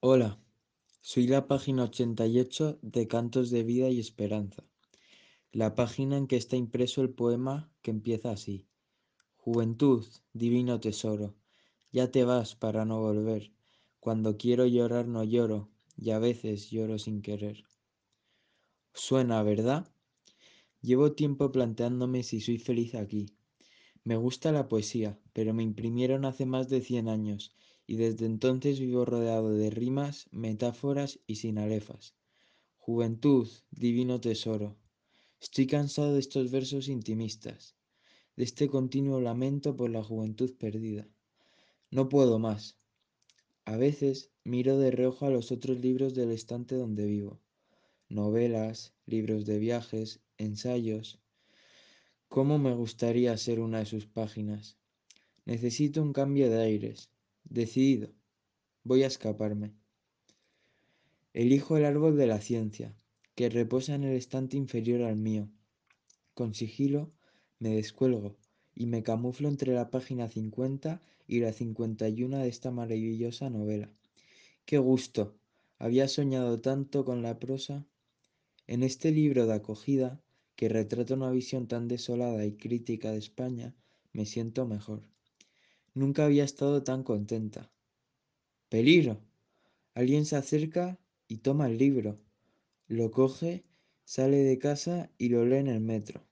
Hola, soy la página 88 de Cantos de Vida y Esperanza, la página en que está impreso el poema que empieza así. Juventud, divino tesoro, ya te vas para no volver. Cuando quiero llorar no lloro, y a veces lloro sin querer. Suena, ¿verdad? Llevo tiempo planteándome si soy feliz aquí. Me gusta la poesía, pero me imprimieron hace más de cien años y desde entonces vivo rodeado de rimas, metáforas y sinalefas. Juventud, divino tesoro. Estoy cansado de estos versos intimistas, de este continuo lamento por la juventud perdida. No puedo más. A veces miro de reojo a los otros libros del estante donde vivo. Novelas, libros de viajes, ensayos. ¿Cómo me gustaría ser una de sus páginas? Necesito un cambio de aires, Decidido, voy a escaparme. Elijo el árbol de la ciencia, que reposa en el estante inferior al mío. Con sigilo me descuelgo y me camuflo entre la página 50 y la 51 de esta maravillosa novela. ¡Qué gusto! Había soñado tanto con la prosa. En este libro de acogida, que retrata una visión tan desolada y crítica de España, me siento mejor. Nunca había estado tan contenta. ¡Peligro! Alguien se acerca y toma el libro. Lo coge, sale de casa y lo lee en el metro.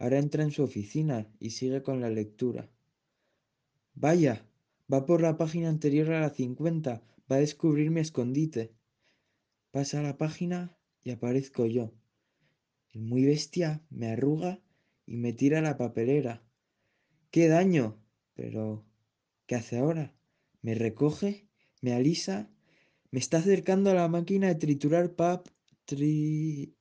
Ahora entra en su oficina y sigue con la lectura. Vaya, va por la página anterior a la 50, va a descubrir mi escondite. Pasa la página y aparezco yo. El muy bestia me arruga y me tira la papelera. ¡Qué daño! Pero, ¿qué hace ahora? ¿Me recoge? ¿Me alisa? ¿Me está acercando a la máquina de triturar pap... Tri...